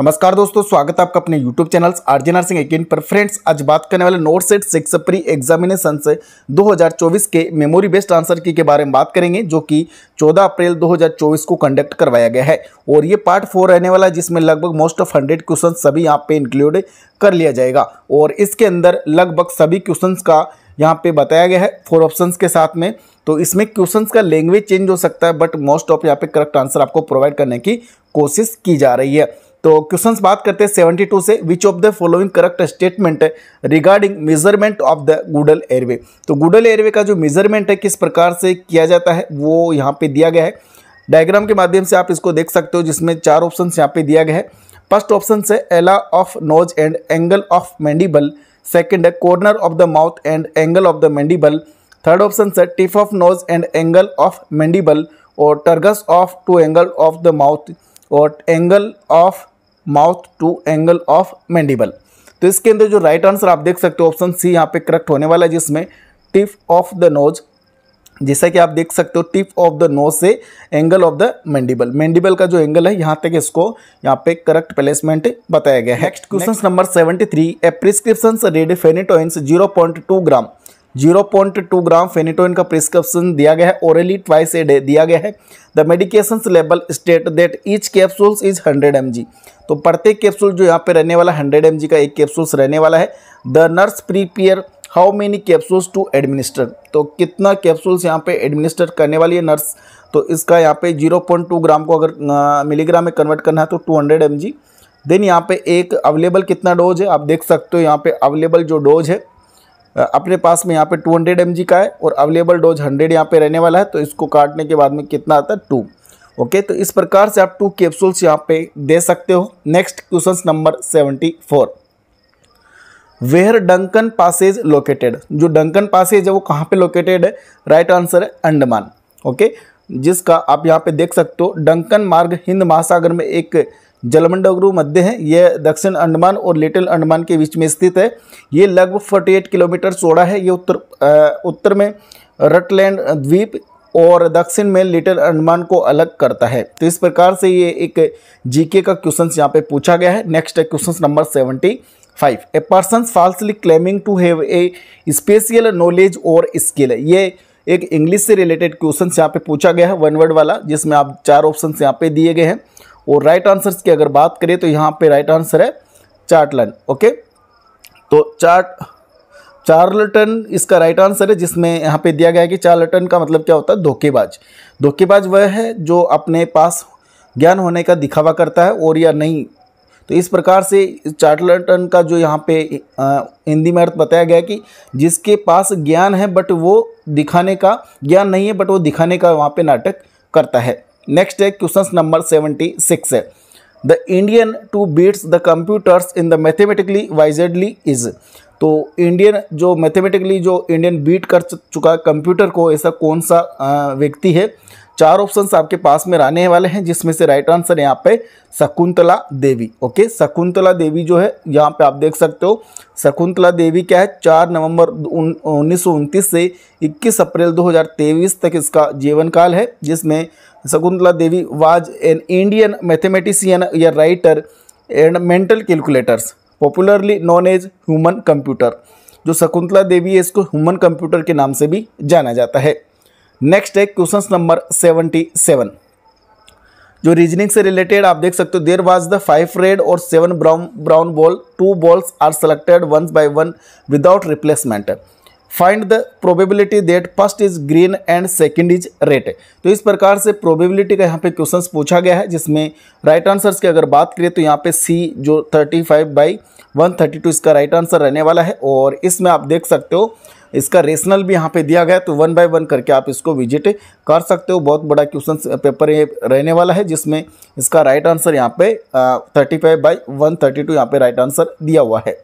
नमस्कार दोस्तों स्वागत है आपका अपने YouTube channel RJ Singh academy पर फ्रेंड्स आज बात करने वाले NORCET six pre examination से 2024 के मेमोरी बेस्ड आंसर की के बारे में बात करेंगे जो कि 14 अप्रैल 2024 को कंडक्ट करवाया गया है और ये पार्ट फोर रहने वाला है जिसमें लगभग मोस्ट ऑफ हंड्रेड क्वेश्चन सभी यहाँ पे इंक्लूड कर लिया जाएगा और इसके अंदर लगभग सभी क्वेश्चन का यहाँ पे बताया गया है फोर ऑप्शन के साथ में तो इसमें क्वेश्चन का लैंग्वेज चेंज हो सकता है बट मोस्ट ऑफ यहाँ पे करेक्ट आंसर आपको प्रोवाइड करने की कोशिश की जा रही है तो क्वेश्चंस बात करते हैं 72 से which of the following correct statement regarding measurement of the Guedel airway तो गुडल एयरवे का जो मेजरमेंट है किस प्रकार से किया जाता है वो यहाँ पे दिया गया है डायग्राम के माध्यम से आप इसको देख सकते हो जिसमें चार ऑप्शन यहाँ पे दिया गया है फर्स्ट ऑप्शन है ala of nose and angle of mandible second है corner of the mouth and angle of the mandible third option है tip of nose and angle of mandible और tragus of to angle of the mouth और angle of mouth to angle of mandible तो इसके अंदर जो right answer आप देख सकते हो ऑप्शन सी यहाँ पे करेक्ट होने वाला है जिसमें टिप ऑफ द नोज जैसा कि आप देख सकते हो टिप ऑफ द नोज से angle of the mandible mandible का जो एंगल है यहाँ तक इसको यहाँ पे करेक्ट प्लेसमेंट बताया गया है next question number seventy three a prescription read zero point two gram 0.2 gram phenytoin का प्रिस्क्रिप्शन दिया गया है ओरली ट्वाइस ए डे दिया गया है the medication label state that each capsules is 100 M तो प्रत्येक कैप्सूल जो यहाँ पे रहने वाला 100 एम का एक कैप्सूल्स रहने वाला है the nurse prepare how many capsules to administer तो कितना कैप्सूल्स यहाँ पे एडमिनिस्टर करने वाली है नर्स तो इसका यहाँ पे टू ग्राम को अगर मिलीग्राम में कन्वर्ट करना है तो टू हंड्रेड देन यहाँ पे एक अवेलेबल कितना डोज है आप देख सकते हो यहाँ पे अवेलेबल जो डोज है अपने पास में यहाँ पे 200 हंड्रेड का है और अवेलेबल डोज 100 यहाँ पे रहने वाला है तो इसको काटने के बाद में कितना आता है टू ओके तो इस प्रकार से आप टू कैप्सूल्स यहाँ पे दे सकते हो next question number seventy four where Duncan passage located जो डंकन पासेज है वो कहाँ पे लोकेटेड है राइट आंसर है अंडमान ओके जिसका आप यहाँ पे देख सकते हो डंकन मार्ग हिंद महासागर में एक जलमंडगरू मध्य है यह दक्षिण अंडमान और लिटिल अंडमान के बीच में स्थित है ये लगभग 48 किलोमीटर चौड़ा है ये उत्तर आ, उत्तर में रटलैंड द्वीप और दक्षिण में लिटिल अंडमान को अलग करता है तो इस प्रकार से ये एक जीके का क्वेश्चन यहाँ पे पूछा गया है नेक्स्ट है question number seventy five a person falsely claiming to have a special knowledge और स्किल ये एक इंग्लिश से रिलेटेड क्वेश्चन यहाँ पे पूछा गया है वन वर्ड वाला जिसमें आप चार ऑप्शन यहाँ पे दिए गए हैं और राइट आंसर्स की अगर बात करें तो यहाँ पे राइट आंसर है चार्टलन ओके तो चार्ट चार्लटन इसका राइट आंसर है जिसमें यहाँ पे दिया गया है कि चार्लटन का मतलब क्या होता है धोखेबाज धोखेबाज वह है जो अपने पास ज्ञान होने का दिखावा करता है और या नहीं तो इस प्रकार से चार्लटन का जो यहाँ पे हिंदी में अर्थ बताया गया कि जिसके पास ज्ञान है बट वो दिखाने का ज्ञान नहीं है बट वो दिखाने का वहाँ पर नाटक करता है नेक्स्ट है क्वेश्चन नंबर सेवेंटी सिक्स है the Indian to beats the computers in the mathematically wizardly is तो इंडियन जो मैथमेटिकली जो इंडियन बीट कर चुका है कंप्यूटर को ऐसा कौन सा व्यक्ति है चार ऑप्शंस आपके पास में रहने वाले हैं जिसमें से राइट आंसर यहाँ पे शकुंतला देवी ओके शकुंतला देवी जो है यहाँ पे आप देख सकते हो शकुंतला देवी क्या है चार नवंबर उन्नीस से 21 अप्रैल 2023 तक इसका जीवन काल है जिसमें Sakuntala Devi was an Indian mathematician, a writer, and mental calculators, popularly known as human computer. जो शकुंतला देवी है इसको ह्यूमन कंप्यूटर के नाम से भी जाना जाता है नेक्स्ट है क्वेश्चन नंबर सेवेंटी सेवन जो रीजनिंग से रिलेटेड आप देख सकते हो there was the five red और seven brown brown ball two balls are selected one by one without replacement find the probability that first is green and second is red तो इस प्रकार से प्रोबेबिलिटी का यहाँ पे क्वेश्चन पूछा गया है जिसमें राइट आंसर्स की अगर बात करें तो यहाँ पे सी जो 35 फाइव बाई वन इसका राइट आंसर रहने वाला है और इसमें आप देख सकते हो इसका रेशनल भी यहाँ पे दिया गया है तो वन बाय वन करके आप इसको विजिट कर सकते हो बहुत बड़ा क्वेश्चन पेपर ये रहने वाला है जिसमें इसका राइट आंसर यहाँ पे thirty five by one thirty two यहाँ पे राइट आंसर दिया हुआ है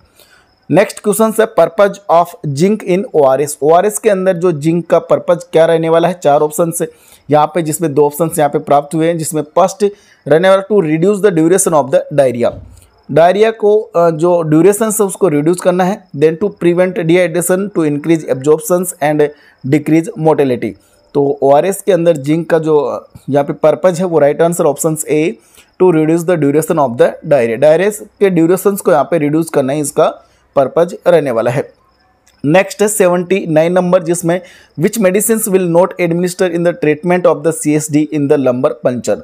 नेक्स्ट क्वेश्चन है purpose of zinc in ORS ORS के अंदर जो जिंक का पर्पज क्या रहने वाला है चार ऑप्शन से यहाँ पे जिसमें दो ऑप्शन यहाँ पे प्राप्त हुए हैं जिसमें फर्स्ट रहने वाला to reduce the duration of the diarrhoea diarrhoea को जो ड्यूरेशन है उसको रिड्यूस करना है then to prevent dehydration to increase absorption and decrease motility तो ओ के अंदर जिंक का जो यहाँ पे पर्पज है वो right answer option A to reduce the duration of the diarrhoea diarrhoea के ड्यूरेशन को यहाँ पे रिड्यूस करना है इसका पर्पज रहने वाला है नेक्स्ट है सेवेंटी नाइन नंबर जिसमें which medicine will not administer in the treatment of the C S D in the lumbar puncture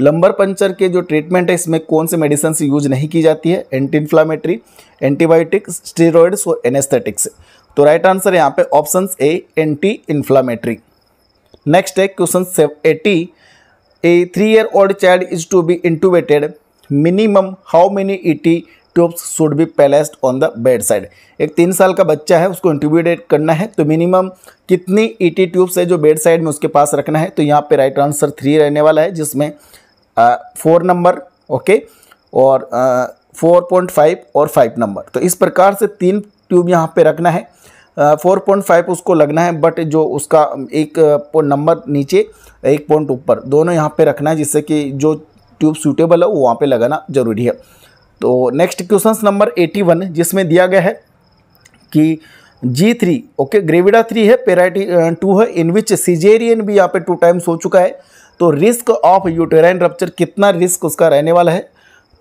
lumbar puncture के जो ट्रीटमेंट है इसमें कौन से मेडिसिन यूज नहीं की जाती है एंटी इन्फ्लामेटरी एंटीबायोटिक्स स्टीरोइड्स और एनेस्थेटिक्स तो राइट आंसर यहाँ पे option A anti inflammatory next है question at a three year old child is to be intubated minimum how many E T tubes should be placed on the bed side एक तीन साल का बच्चा है उसको इंट्यूबेट करना है तो मिनिमम कितनी ई टी ट्यूब्स है जो बेड साइड में उसके पास रखना है तो यहाँ पे राइट आंसर थ्री रहने वाला है जिसमें फोर नंबर ओके और फोर पॉइंट फाइव और फाइव नंबर तो इस प्रकार से तीन ट्यूब यहाँ पे रखना है फोर पॉइंट फाइव उसको लगना है बट जो उसका एक नंबर नीचे एक पॉइंट ऊपर दोनों यहाँ पे रखना है जिससे कि जो ट्यूब सूटेबल है वो वहाँ पे लगाना जरूरी है तो नेक्स्ट क्वेश्चन नंबर 81 जिसमें दिया गया है कि G three okay gravida three है पेराइटी टू है इन विच सीजेरियन भी यहाँ पे टू टाइम्स हो चुका है तो रिस्क ऑफ यूटेराइन रप्चर कितना रिस्क उसका रहने वाला है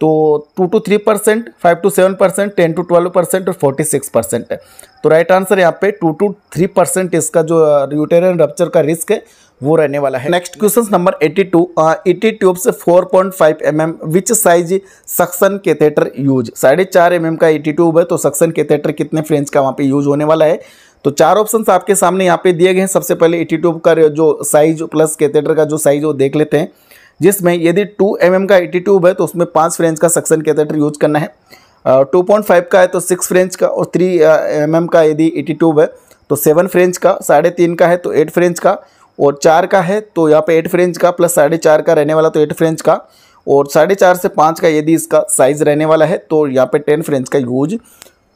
तो two to three percent five to seven percent ten to twelve percent और फोर्टी सिक्स परसेंट है तो राइट आंसर यहाँ पे टू टू थ्री परसेंट इसका जो यूटेरियन रप्चर का रिस्क है वो रहने वाला है next question number 82 two tube से four point M which size suction catheter use साढ़े चार एम का एटी ट्यूब है तो सक्सन कैथेटर कितने फ्रेंच का वहाँ पे यूज होने वाला है तो चार ऑप्शन आपके सामने यहाँ पे दिए गए हैं सबसे पहले एटी ट्यूब का जो साइज प्लस कैथेटर का जो साइज वो देख लेते हैं जिसमें यदि टू एम mm का एटी ट्यूब है तो उसमें पाँच फ्रेंच का सक्सन कैथेटर यूज करना है टू पॉइंट फाइव का है तो सिक्स फ्रेंच का और थ्री एम mm का यदि एटी ट्यूब है तो सेवन फ्रेंच का साढ़े तीन का है तो एट फ्रेंच का और चार का है तो यहाँ पे एट फ्रेंच का प्लस साढ़े चार का रहने वाला तो एट फ्रेंच का और साढ़े चार से पाँच का यदि इसका साइज़ रहने वाला है तो यहाँ पे टेन फ्रेंच का यूज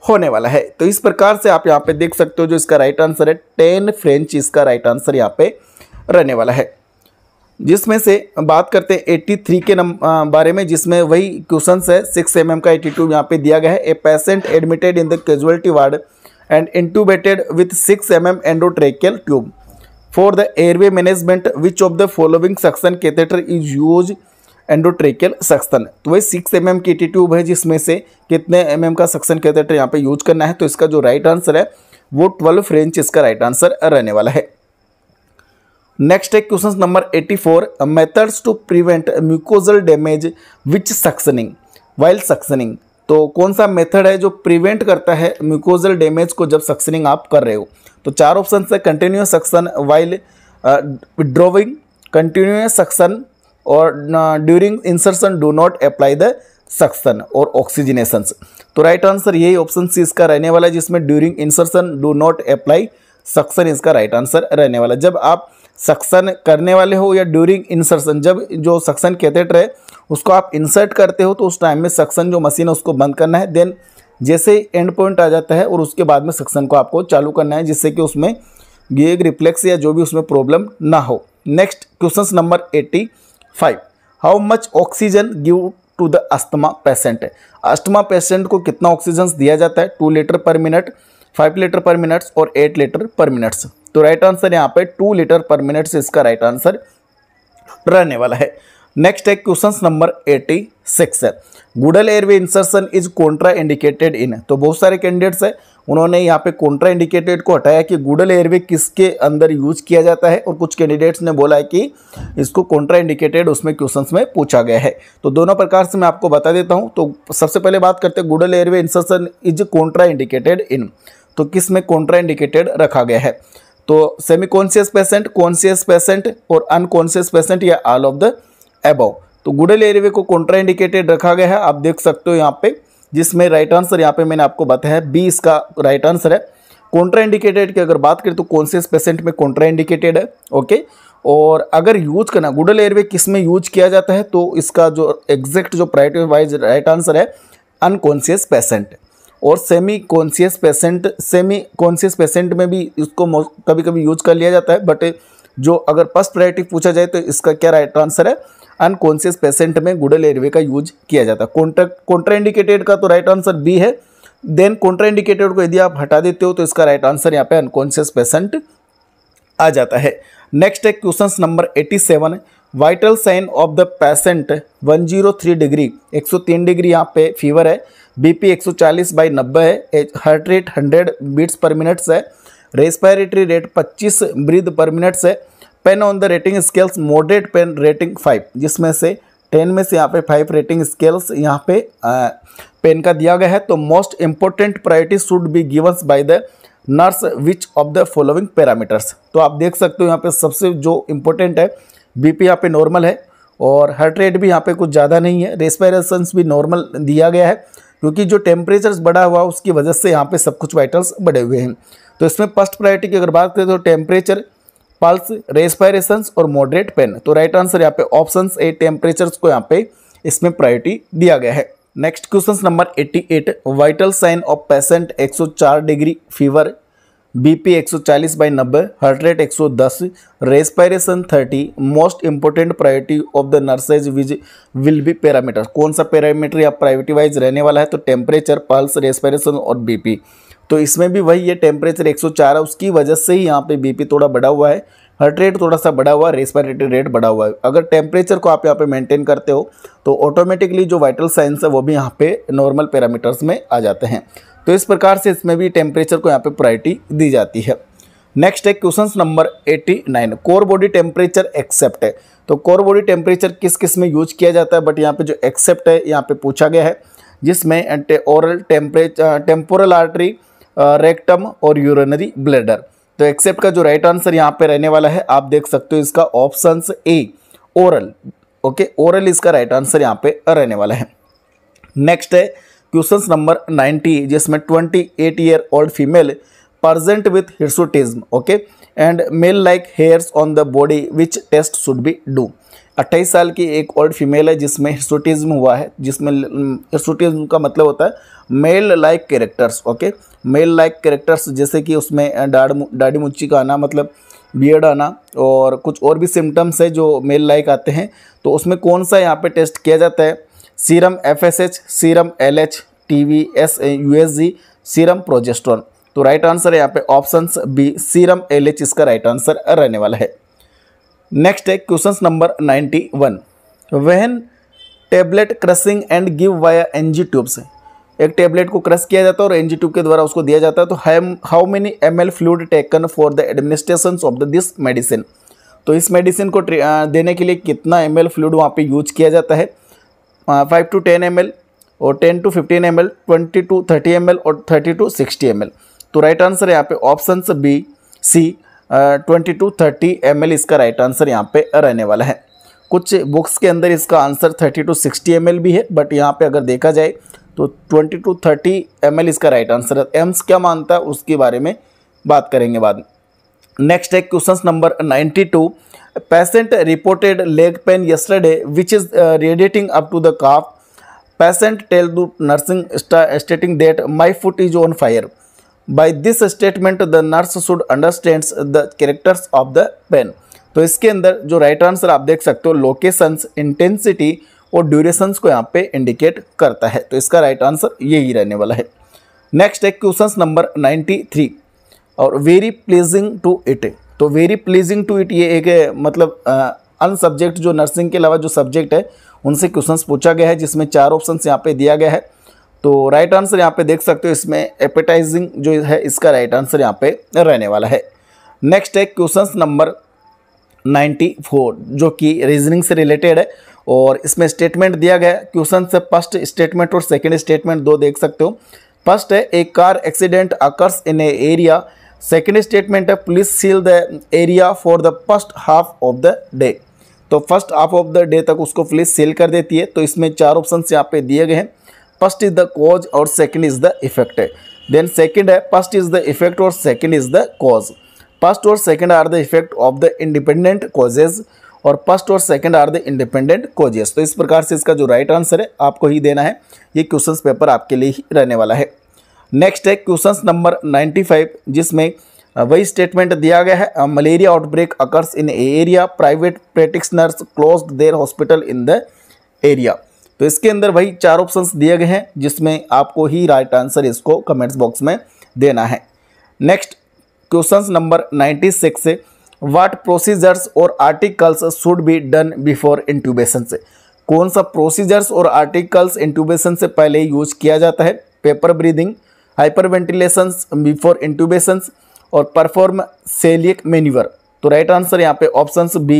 होने वाला है तो इस प्रकार से आप यहाँ पे देख सकते हो जो इसका राइट आंसर है टेन फ्रेंच इसका राइट आंसर यहाँ पे रहने वाला है जिसमें से बात करते हैं थ्री के बारे में जिसमें वही क्वेश्चन है सिक्स एम का एट्टी टू यहाँ पे दिया गया है a patient admitted in the casualty ward and intubated with six M M endotracheal tube for the airway management which of the following suction catheter is use endotracheal suction तो वही six M M की T tube है जिसमें से कितने M M का suction catheter यहाँ पे यूज करना है तो इसका जो राइट आंसर है वो ट्वेल्व फ्रेंच इसका राइट आंसर रहने वाला है नेक्स्ट है question number four methods to prevent mucosal damage which suctioning while suctioning तो कौन सा मेथड है जो प्रिवेंट करता है म्यूकोजल डैमेज को जब सक्सनिंग आप कर रहे हो तो चार ऑप्शन है continuous suction while withdrawing continuous suction और during insertion do not apply the suction और ऑक्सीजनेशन तो राइट आंसर यही ऑप्शन सी इसका रहने वाला है जिसमें during insertion do not apply suction इसका राइट आंसर रहने वाला जब आप सक्सन करने वाले हो या ड्यूरिंग इंसर्सन जब जो सक्सन कैथेटर है उसको आप इंसर्ट करते हो तो उस टाइम में सक्सन जो मशीन है उसको बंद करना है देन जैसे ही एंड पॉइंट आ जाता है और उसके बाद में सक्सन को आपको चालू करना है जिससे कि उसमें गेग रिफ्लेक्स या जो भी उसमें प्रॉब्लम ना हो next question number eighty five how much oxygen give to the asthma patient asthma patient को कितना ऑक्सीजन दिया जाता है two litre per minute five litre per minutes और एट लीटर पर मिनट्स तो राइट आंसर यहाँ पे टू लीटर पर मिनट्स इसका राइट आंसर रहने वाला है नेक्स्ट है क्वेश्चन नंबर एटी सिक्स है Guedel airway insertion is contraindicated in तो बहुत सारे कैंडिडेट्स हैं उन्होंने यहाँ पे कॉन्ट्रा इंडिकेटेड को हटाया कि गुडल एयरवे किसके अंदर यूज किया जाता है और कुछ कैंडिडेट्स ने बोला है कि इसको कॉन्ट्रा इंडिकेटेड उसमें क्वेश्चन में पूछा गया है तो दोनों प्रकार से मैं आपको बता देता हूँ तो सबसे पहले बात करते हैं Guedel airway insertion is contraindicated in तो किस में कॉन्ट्राइंडिकेटेड रखा गया है तो semi conscious patient conscious patient और अनकॉन्सियस पेशेंट या ऑल ऑफ द एबव तो गुडल एरिवे को कॉन्ट्राइंडिकेटेड रखा गया है आप देख सकते हो यहाँ पे जिसमें राइट आंसर यहाँ पे मैंने आपको बताया है बी इसका राइट आंसर है कॉन्ट्राइंडिकेटेड की अगर बात करें तो कॉन्सियस पेशेंट में कॉन्ट्राइंडिकेटेड है ओके और अगर यूज करना गुडल एयरवे किस में यूज किया जाता है तो इसका जो एग्जैक्ट जो प्राइट वाइज राइट आंसर है अनकॉन्सियस पेशेंट और semi conscious patient semi conscious patient में भी इसको कभी कभी यूज कर लिया जाता है बट जो अगर फर्स्ट प्रायोरिटी पूछा जाए तो इसका क्या राइट आंसर है अनकॉन्सियस पेशेंट में गुडल एयरवे का यूज किया जाता है कॉन्ट्रैक्ट कॉन्ट्राइंडिकेटेड का तो राइट आंसर बी है देन कॉन्ट्राइंडिकेटेड को यदि आप हटा देते हो तो इसका राइट आंसर यहाँ पे अनकॉन्शियस पेशेंट आ जाता है नेक्स्ट है question number eighty seven vital sign of the patient three degree तीन डिग्री यहाँ पे फीवर है बीपी 140 बाई नब्बे है heart rate 100 beats per minutes है respiratory rate 25 breath per minutes है pain on the rating scales moderate pain rating 5 जिसमें से 10 में से यहाँ पे 5 रेटिंग स्केल्स यहाँ पे पेन का दिया गया है तो most important priority should be given by the nurse which of the following parameters तो आप देख सकते हो यहाँ पे सबसे जो इम्पोर्टेंट है बीपी यहाँ पे नॉर्मल है और हार्ट रेट भी यहाँ पे कुछ ज़्यादा नहीं है रेस्पायरेशंस भी नॉर्मल दिया गया है क्योंकि जो टेम्परेचर बढ़ा हुआ उसकी वजह से यहाँ पे सब कुछ वाइटल्स बढ़े हुए हैं तो इसमें फर्स्ट प्रायोरिटी की अगर बात करें तो टेम्परेचर पल्स रेस्पायरेशन और मॉडरेट पेन तो राइट आंसर यहाँ पे ऑप्शन ए टेम्परेचर को यहाँ पे इसमें प्रायोरिटी दिया गया है next question number 88 vital sign of patient 104 degree fever BP 140 by नब्बे हार्ट रेट दस respiration 30, most important priority of the nurses which will be parameter कौन सा पैरामीटर या प्रायोरिटी वाइज रहने वाला है तो टेम्परेचर पल्स रेस्पायरेशन और बीपी तो इसमें भी वही ये टेम्परेचर 104 है उसकी वजह से ही यहाँ पे बीपी थोड़ा बढ़ा हुआ है हार्ट रेट थोड़ा सा बढ़ा हुआ है रेट बढ़ा हुआ है अगर टेम्परेचर को आप यहाँ पे मेंटेन करते हो तो ऑटोमेटिकली जो वाइटल साइंस है वो भी यहाँ पे नॉर्मल पैरामीटर्स में आ जाते हैं तो इस प्रकार से इसमें भी टेम्परेचर को यहाँ पे प्रायोरिटी दी जाती है नेक्स्ट है question number 89 core body temperature except है तो कोर बॉडी टेम्परेचर किस किस में यूज किया जाता है बट यहाँ पे जो एक्सेप्ट है यहाँ पे पूछा गया है जिसमें oral temperature temporal artery rectum और यूरनरी ब्लेडर तो एक्सेप्ट का जो राइट आंसर यहाँ पे रहने वाला है आप देख सकते हो इसका option A oral okay oral इसका राइट आंसर यहाँ पे रहने वाला है नेक्स्ट है क्वेश्चन नंबर 90 जिसमें 28 year old female present with hirsutism okay and male like hairs on the body which test should be do 28 साल की एक ओल्ड फीमेल है जिसमें हिर्सोटिज़्म हुआ है जिसमें हिस्टोटिज्म का मतलब होता है male like characters okay male like characters जैसे कि उसमें डाड़ डाढ़ी मुच्ची का आना मतलब बियड आना और कुछ और भी सिम्टम्स है जो मेल लाइक आते हैं तो उसमें कौन सा यहाँ पर टेस्ट किया जाता है serum FSH, serum LH, V S USG serum progesterone तो राइट आंसर यहाँ पे ऑप्शन बी सीरम एलएच इसका राइट आंसर रहने वाला है नेक्स्ट है क्वेश्चन नंबर वन वहन tablet crushing and give via NG tubes एक टेबलेट को क्रश किया जाता है और एनजी ट्यूब के द्वारा उसको दिया जाता है तो how many M L fluid taken for the administration of the this medicine तो इस मेडिसिन को देने के लिए कितना एम एल फ्लूड वहाँ पर यूज किया जाता है फाइव टू टेन एम और ten to fifteen M L twenty to thirty M और थर्टी टू सिक्सटी एम तो राइट आंसर यहाँ पे option B C twenty to thirty M इसका राइट आंसर यहाँ पे रहने वाला है कुछ बुक्स के अंदर इसका answer thirty to sixty M भी है बट यहाँ पे अगर देखा जाए तो ट्वेंटी टू थर्टी एम इसका राइट आंसर है एम्स क्या मानता है उसके बारे में बात करेंगे बाद में नेक्स्ट है question number ninety two Patient reported leg pain yesterday which is uh, radiating up to the calf. Patient tells the nursing staff stating that my foot is on fire. By this statement the nurse should understands the characters of the pain. तो इसके अंदर जो right answer आप देख सकते हो locations intensity और durations को यहाँ पे इंडिकेट करता है तो इसका राइट आंसर यही रहने वाला है नेक्स्ट है क्वेश्चन नंबर 93 और वेरी प्लेजिंग टू इट तो वेरी प्लीजिंग टू इट ये एक मतलब अन सब्जेक्ट जो नर्सिंग के अलावा जो सब्जेक्ट है उनसे क्वेश्चन पूछा गया है जिसमें चार ऑप्शन यहाँ पे दिया गया है तो राइट आंसर यहाँ पे देख सकते हो इसमें एपेटाइजिंग जो है इसका राइट आंसर यहाँ पे रहने वाला है नेक्स्ट है क्वेश्चन नंबर 94 जो कि रीजनिंग से रिलेटेड है और इसमें स्टेटमेंट दिया गया है क्वेश्चन से फर्स्ट स्टेटमेंट और सेकेंड स्टेटमेंट दो देख सकते हो फर्स्ट है a car accident occurs in a area second statement है police seal the area for the first half of the day तो first half of the day तक उसको पुलिस सील कर देती है तो इसमें चार ऑप्शन यहाँ पे दिए गए हैं फर्स्ट इज द कॉज और second is the effect then second है फर्स्ट इज द इफेक्ट और second is the cause first और second are the effect of the independent causes और फर्स्ट और second are the independent causes तो इस प्रकार से इसका जो राइट right आंसर है आपको ही देना है ये क्वेश्चन पेपर आपके लिए ही रहने वाला है नेक्स्ट है क्वेश्चन नंबर 95 जिसमें वही स्टेटमेंट दिया गया है malaria outbreak occurs in area private practitioners close their hospital in the area तो इसके अंदर वही चार ऑप्शंस दिए गए हैं जिसमें आपको ही राइट आंसर इसको कमेंट्स बॉक्स में देना है नेक्स्ट क्वेश्चन नंबर 96 से वाट प्रोसीजर्स और articles should be done before intubation से कौन सा प्रोसीजर्स और आर्टिकल्स इंट्यूबेशन से पहले यूज किया जाता है paper breathing hyper hyperventilations before intubations और परफॉर्म सेलियक मेन्यूवर तो राइट आंसर यहाँ पे option B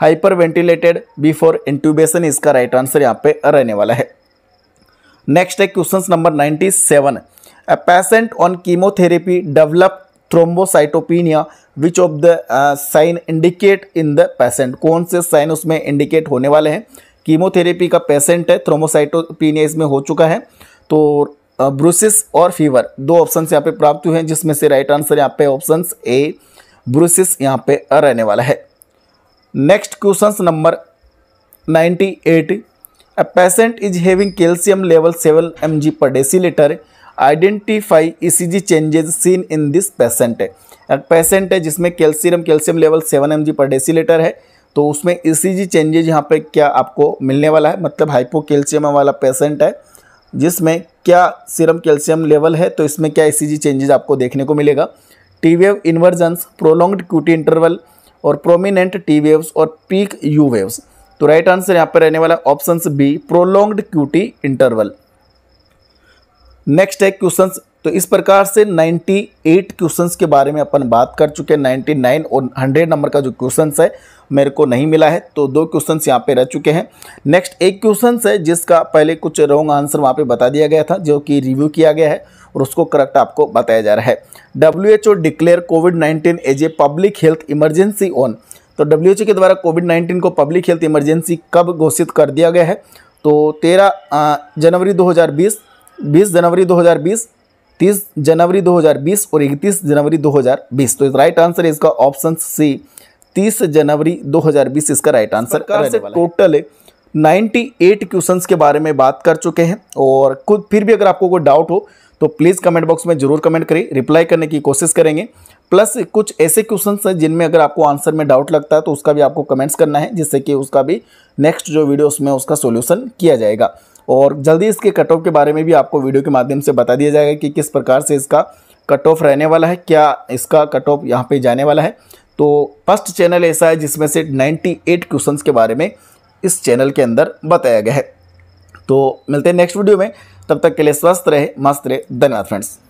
hyper ventilated before intubation इसका राइट आंसर यहाँ पे रहने वाला है नेक्स्ट है question number ninety seven a patient on chemotherapy develop thrombocytopenia which of the sign indicate in the patient कौन से साइन उसमें इंडिकेट होने वाले हैं कीमोथेरेपी का पेशेंट है थ्रोमोसाइटोपिनिया इसमें हो चुका है तो ब्रूसिस और फीवर दो ऑप्शन यहाँ पे प्राप्त हुए हैं जिसमें से राइट आंसर यहाँ पे ऑप्शन ए ब्रूसिस यहाँ पे रहने वाला है next question number 98 A patient is having calcium level 7 mg per deciliter. Identify ECG changes seen in this patient. एक पेशेंट है जिसमें कैल्शियम कैल्शियम लेवल 7 जी पर डेसीलीटर है तो उसमें ई सी जी चेंजेज यहाँ पे क्या आपको मिलने वाला है मतलब हाइपो कैल्शियम वाला पेशेंट है जिसमें क्या सीरम कैल्शियम लेवल है तो इसमें क्या ई चेंजेस आपको देखने को मिलेगा T wave inversions prolonged QT interval और प्रोमिनेंट टी वेव्स और पीक यू वेव्स तो राइट आंसर यहाँ पर रहने वाला option B prolonged QT interval next है क्वेश्चन तो इस प्रकार से 98 क्वेश्चंस के बारे में अपन बात कर चुके हैं 99 और 100 नंबर का जो क्वेश्चंस है मेरे को नहीं मिला है तो दो क्वेश्चन यहाँ पे रह चुके हैं नेक्स्ट एक क्वेश्चन है जिसका पहले कुछ रॉन्ग आंसर वहाँ पे बता दिया गया था जो कि रिव्यू किया गया है और उसको करेक्ट आपको बताया जा रहा है W H O declare COVID nineteen as a public health emergency on तो डब्ल्यू एच ओ के द्वारा कोविड नाइन्टीन को पब्लिक हेल्थ इमरजेंसी कब घोषित कर दिया गया है तो तेरह जनवरी दो हज़ार बीस बीस जनवरी दो हज़ार बीस 30 जनवरी 2020 और 31 जनवरी 2020 तो इस राइट आंसर इसका ऑप्शन सी तीस जनवरी बीस इसका right answer total ninety eight question के बारे में बात कर चुके हैं और खुद फिर भी अगर आपको कोई डाउट हो तो प्लीज़ कमेंट बॉक्स में जरूर कमेंट करें रिप्लाई करने की कोशिश करेंगे प्लस कुछ ऐसे क्वेश्चन हैं जिनमें अगर आपको आंसर में डाउट लगता है तो उसका भी आपको कमेंट्स करना है जिससे कि उसका भी नेक्स्ट जो वीडियो उसमें उसका सोल्यूशन किया जाएगा और जल्दी इसके कट ऑफ के बारे में भी आपको वीडियो के माध्यम से बता दिया जाएगा कि किस प्रकार से इसका कट ऑफ रहने वाला है क्या इसका कट ऑफ यहाँ पर जाने वाला है तो फर्स्ट चैनल ऐसा है जिसमें से 98 क्वेश्चन के बारे में इस चैनल के अंदर बताया गया है तो मिलते हैं नेक्स्ट वीडियो में तब तक के लिए स्वस्थ रहे मस्त रहे धन्यवाद फ्रेंड्स